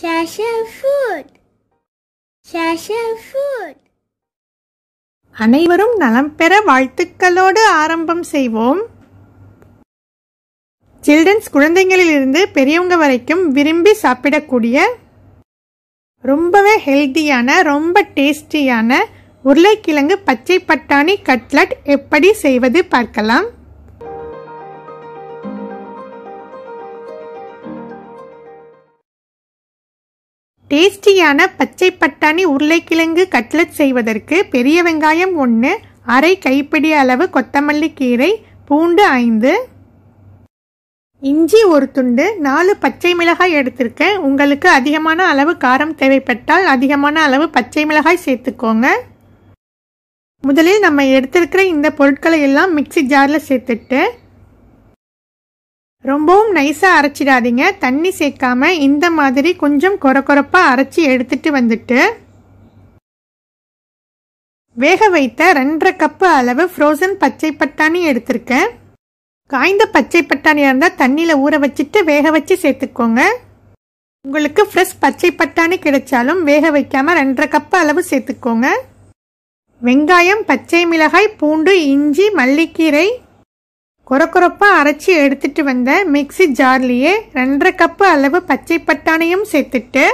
Sasha food. Sasha food. அனைவரும் நலம் பெற வாழ்த்துக்களோடு ஆரம்பம் செய்வோம் சில்ட்ரன்ஸ் குழந்தைங்களிலிருந்து பெரியவங்க வரைக்கும் விரும்பி சாப்பிடக்கூடிய ரொம்பவே ஹெல்த்தியான ரொம்ப டேஸ்டியான உருளைக்கிழங்கு பச்சை பட்டாணி கட்லட் எப்படி செய்வது பார்க்கலாம் டேஸ்டியான பச்சை பட்டாணி உருளைக்கிழங்கு கட்லட் செய்வதற்கு பெரிய வெங்காயம் ஒன்று அரை கைப்பிடி அளவு கொத்தமல்லி கீரை பூண்டு ஐந்து இஞ்சி ஒரு துண்டு நாலு பச்சை மிளகாய் எடுத்திருக்கேன் உங்களுக்கு அதிகமான அளவு காரம் தேவைப்பட்டால் அதிகமான அளவு பச்சை மிளகாய் சேர்த்துக்கோங்க முதலில் நம்ம எடுத்திருக்கிற இந்த பொருட்களை எல்லாம் மிக்சி ஜாரில் சேர்த்துட்டு ரொம்பவும் நைஸாக அரைச்சிடாதீங்க தண்ணி சேர்க்காம இந்த மாதிரி கொஞ்சம் கொரக்கொரப்பாக அரைச்சி எடுத்துட்டு வந்துட்டு வேக வைத்த ரெண்டரை கப்பு அளவு ஃப்ரோசன் பச்சை பட்டாணி எடுத்திருக்கேன் காய்ந்த பச்சை பட்டாணியாக இருந்தால் தண்ணியில் ஊற வச்சுட்டு வேக வச்சு சேர்த்துக்கோங்க உங்களுக்கு ஃப்ரெஷ் பச்சை பட்டாணி கிடைச்சாலும் வேக வைக்காமல் ரெண்டரை கப்பு அளவு சேர்த்துக்கோங்க வெங்காயம் பச்சை மிளகாய் பூண்டு இஞ்சி மல்லிக்கீரை கொரக்கொரப்பாக அரைச்சி எடுத்துகிட்டு வந்த மிக்சி ஜார்லேயே ரெண்டரை கப்பு அளவு பச்சை பட்டாணியும் சேர்த்துட்டு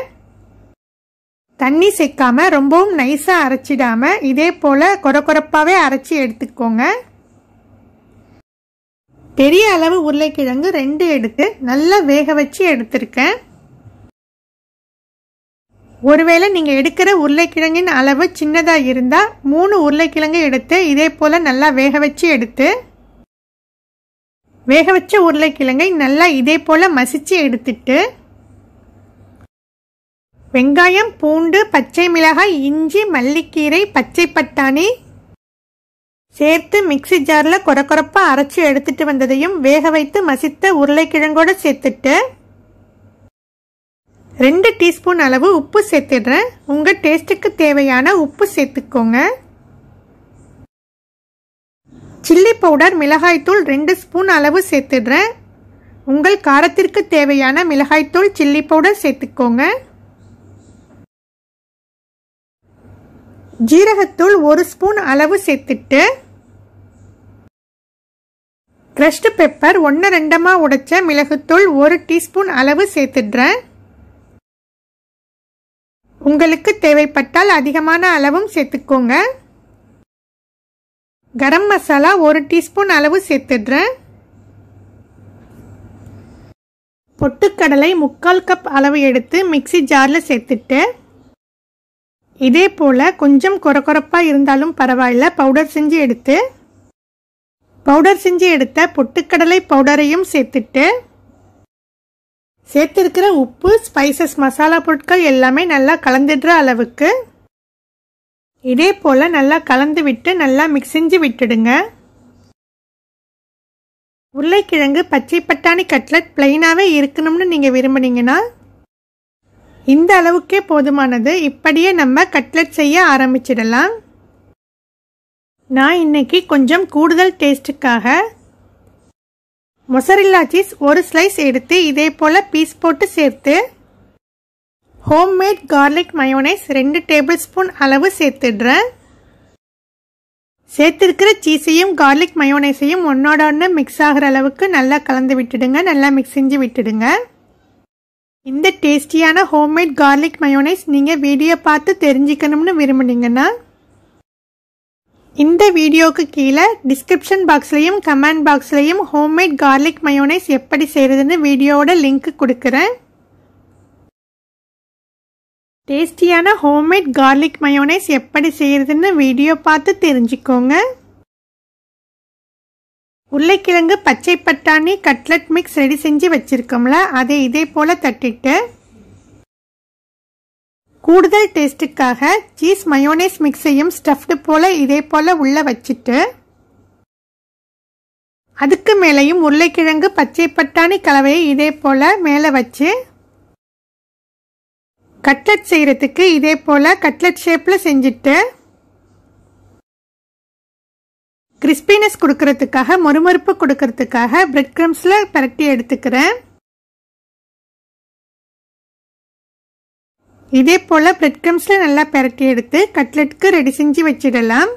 தண்ணி சேர்க்காம ரொம்பவும் நைஸாக அரைச்சிடாம இதே போல் கொரக்கொரப்பாகவே அரைச்சி எடுத்துக்கோங்க பெரிய அளவு உருளைக்கிழங்கு ரெண்டு எடுத்து நல்லா வேக வச்சு எடுத்திருக்கேன் ஒருவேளை நீங்கள் எடுக்கிற உருளைக்கிழங்கின் அளவு சின்னதாக இருந்தால் மூணு உருளைக்கிழங்கு எடுத்து இதே போல் நல்லா வேக வச்சு எடுத்து வேக வச்ச உருளைக்கிழங்கை நல்லா இதே போல் மசித்து எடுத்துட்டு வெங்காயம் பூண்டு பச்சை மிளகாய் இஞ்சி மல்லிக்கீரை பச்சை பட்டாணி சேர்த்து மிக்சி ஜாரில் கொரக்கொரப்பாக அரைச்சி எடுத்துட்டு வந்ததையும் வேக வைத்து மசித்த உருளைக்கிழங்கோடு சேர்த்துட்டு ரெண்டு டீஸ்பூன் அளவு உப்பு சேர்த்துடுறேன் உங்கள் டேஸ்ட்டுக்கு தேவையான உப்பு சேர்த்துக்கோங்க சில்லி பவுடர் மிளகாய்த்தூள் ரெண்டு ஸ்பூன் அளவு சேர்த்துடுறேன் உங்கள் காரத்திற்கு தேவையான மிளகாய்த்தூள் சில்லி பவுடர் சேர்த்துக்கோங்க ஜீரகத்தூள் ஒரு ஸ்பூன் அளவு சேர்த்துட்டு க்ரஷ்டு பெப்பர் ஒன்று ரெண்டமாக உடைச்ச மிளகுத்தூள் ஒரு டீஸ்பூன் அளவு சேர்த்துடுறேன் உங்களுக்கு தேவைப்பட்டால் அதிகமான அளவும் சேர்த்துக்கோங்க கரம் மசாலா ஒரு டீஸ்பூன் அளவு சேர்த்துடுறேன் பொட்டுக்கடலை முக்கால் கப் அளவு எடுத்து மிக்சி ஜாரில் சேர்த்துட்டு இதே போல் கொஞ்சம் குறக்குறப்பாக இருந்தாலும் பரவாயில்ல பவுடர் செஞ்சு எடுத்து பவுடர் செஞ்சு எடுத்த பொட்டுக்கடலை பவுடரையும் சேர்த்துட்டு சேர்த்துருக்கிற உப்பு ஸ்பைசஸ் மசாலா பொருட்கள் எல்லாமே நல்லா கலந்துடுற அளவுக்கு இதே போல் நல்லா கலந்து விட்டு நல்லா மிக்ஸ் செஞ்சு விட்டுடுங்க உருளைக்கிழங்கு பச்சை பட்டாணி கட்லட் பிளெயினாகவே இருக்கணும்னு நீங்கள் விரும்புனீங்கன்னா இந்த அளவுக்கே போதுமானது இப்படியே நம்ம கட்லட் செய்ய ஆரம்பிச்சிடலாம் நான் இன்னைக்கு கொஞ்சம் கூடுதல் டேஸ்ட்டுக்காக மொசரில்லா சீஸ் ஒரு ஸ்லைஸ் எடுத்து இதே போல் பீஸ் போட்டு சேர்த்து ஹோம்மேட் கார்லிக் மயோனைஸ் ரெண்டு டேபிள் ஸ்பூன் அளவு சேர்த்துடுறேன் சேர்த்துருக்கிற சீஸையும் கார்லிக் மயோனைஸையும் ஒன்னோட ஒன்று மிக்ஸ் ஆகிற அளவுக்கு நல்லா கலந்து விட்டுடுங்க நல்லா மிக்ஸ் செஞ்சு விட்டுடுங்க இந்த டேஸ்டியான ஹோம்மேட் கார்லிக் மயோனைஸ் நீங்கள் வீடியோ பார்த்து தெரிஞ்சுக்கணும்னு விரும்புனீங்கன்னா இந்த வீடியோவுக்கு கீழே டிஸ்கிரிப்ஷன் பாக்ஸ்லேயும் comment home homemade garlic mayonnaise எப்படி செய்கிறதுன்னு வீடியோவோட லிங்க் கொடுக்குறேன் டேஸ்டியான ஹோம்மேட் கார்லிக் மயோனைஸ் எப்படி செய்கிறதுன்னு வீடியோ பார்த்து தெரிஞ்சுக்கோங்க உருளைக்கிழங்கு பச்சை பட்டாணி கட்லட் மிக்ஸ் ரெடி செஞ்சு வச்சுருக்கோம்ல அதை இதே போல் தட்டிட்டு கூடுதல் டேஸ்ட்டுக்காக சீஸ் மயோனைஸ் மிக்ஸையும் ஸ்டஃப்டு போல் இதே போல் உள்ளே வச்சுட்டு அதுக்கு மேலேயும் உருளைக்கிழங்கு பச்சை பட்டாணி கலவையை இதே போல் மேலே வச்சு கட்லட் செய்கிறதுக்கு இதே போல் கட்லட் ஷேப்பில் செஞ்சுட்டு கிறிஸ்பினஸ் கொடுக்கறதுக்காக மொறுமொறுப்பு கொடுக்கறதுக்காக பிரெட் க்ரம்ஸில் பரட்டி எடுத்துக்கிறேன் இதே போல் பிரெட் க்ரம்ஸில் நல்லா பரட்டி எடுத்து கட்லெட்டுக்கு ரெடி செஞ்சு வச்சிடலாம்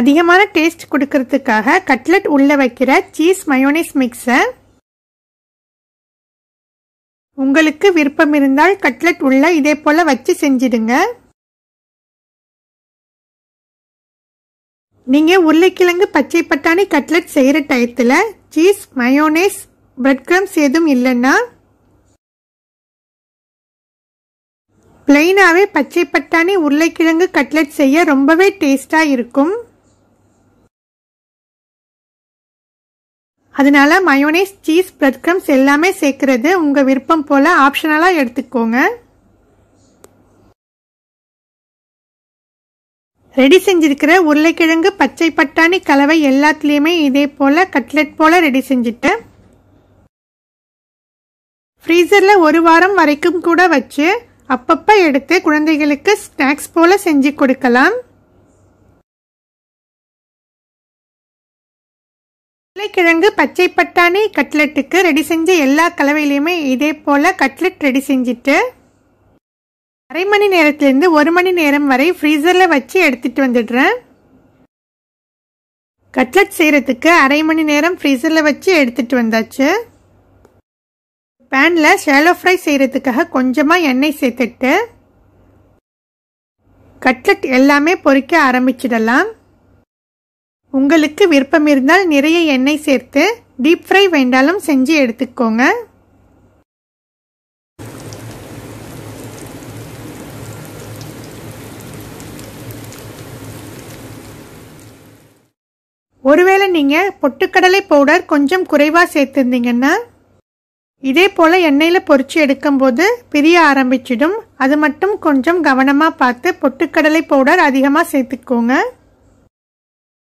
அதிகமான டேஸ்ட் கொடுக்கறதுக்காக கட்லெட் உள்ளே வைக்கிற சீஸ் மயோனைஸ் மிக்ஸை உங்களுக்கு விருப்பம் இருந்தால் கட்லெட் உள்ள இதே போல வச்சு செஞ்சிடுங்க நீங்கள் உருளைக்கிழங்கு பச்சை பட்டாணி கட்லெட் செய்கிற டயத்துல சீஸ் மயோனேஸ் பிரெட் கிரம்ஸ் எதுவும் இல்லைன்னா பிளெயினாகவே பச்சை பட்டாணி உருளைக்கிழங்கு கட்லெட் செய்ய ரொம்பவே டேஸ்ட்டாக இருக்கும் அதனால மயோனைஸ் சீஸ் பிரெட் கிரம்ஸ் எல்லாமே சேர்க்கறது உங்கள் விருப்பம் போல் ஆப்ஷனலாக எடுத்துக்கோங்க ரெடி செஞ்சிருக்கிற உருளைக்கிழங்கு பச்சை பட்டாணி கலவை எல்லாத்துலேயுமே இதே போல் கட்லெட் போல் ரெடி செஞ்சுட்டேன் ஃப்ரீசர்ல ஒரு வாரம் வரைக்கும் கூட வச்சு அப்பப்போ எடுத்து குழந்தைகளுக்கு ஸ்நாக்ஸ் போல் செஞ்சு கொடுக்கலாம் கிழங்கு பச்சை பட்டாணி கட்லெட்டுக்கு ரெடி செஞ்ச எல்லா கலவையிலையுமே இதே போல் கட்லெட் ரெடி செஞ்சுட்டு அரை மணி நேரத்துலேருந்து ஒரு மணி நேரம் வரை ஃப்ரீசரில் வச்சு எடுத்துட்டு வந்துடுறேன் கட்லெட் செய்கிறதுக்கு அரை மணி நேரம் ஃப்ரீசரில் வச்சு எடுத்துட்டு வந்தாச்சு பேனில் ஷேலோ ஃப்ரை செய்கிறதுக்காக கொஞ்சமாக எண்ணெய் சேர்த்துட்டு கட்லெட் எல்லாமே பொறிக்க ஆரம்பிச்சிடலாம் உங்களுக்கு விருப்பம் இருந்தால் நிறைய எண்ணெய் சேர்த்து டீப் ஃப்ரை வேண்டாலும் செஞ்சு எடுத்துக்கோங்க ஒருவேளை நீங்கள் பொட்டுக்கடலை பவுடர் கொஞ்சம் குறைவாக சேர்த்துருந்தீங்கன்னா இதே போல் எண்ணெயில் பொறிச்சு எடுக்கும்போது பிரிய ஆரம்பிச்சிடும் அது மட்டும் கொஞ்சம் கவனமாக பார்த்து பொட்டுக்கடலை பவுடர் அதிகமாக சேர்த்துக்கோங்க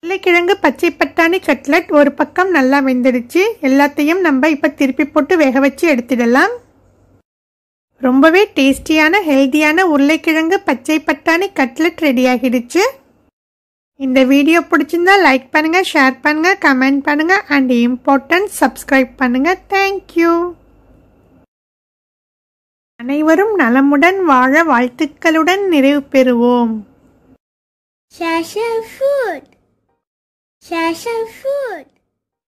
உருளைக்கிழங்கு பச்சை பட்டாணி கட்லட் ஒரு பக்கம் நல்லா வெந்துடுச்சு எல்லாத்தையும் நம்ம இப்போ திருப்பி போட்டு வேக வச்சு எடுத்துடலாம் ரொம்பவே டேஸ்டியான ஹெல்த்தியான உருளைக்கிழங்கு பச்சை பட்டாணி கட்லட் ரெடி ஆகிடுச்சு இந்த வீடியோ பிடிச்சிருந்தா லைக் பண்ணுங்கள் ஷேர் பண்ணுங்கள் கமெண்ட் பண்ணுங்கள் அண்ட் இம்பார்ட்டன்ட் சப்ஸ்கிரைப் பண்ணுங்கள் தேங்க்யூ அனைவரும் நலமுடன் வாழ வாழ்த்துக்களுடன் நிறைவு பெறுவோம் Shasha Food 小松树。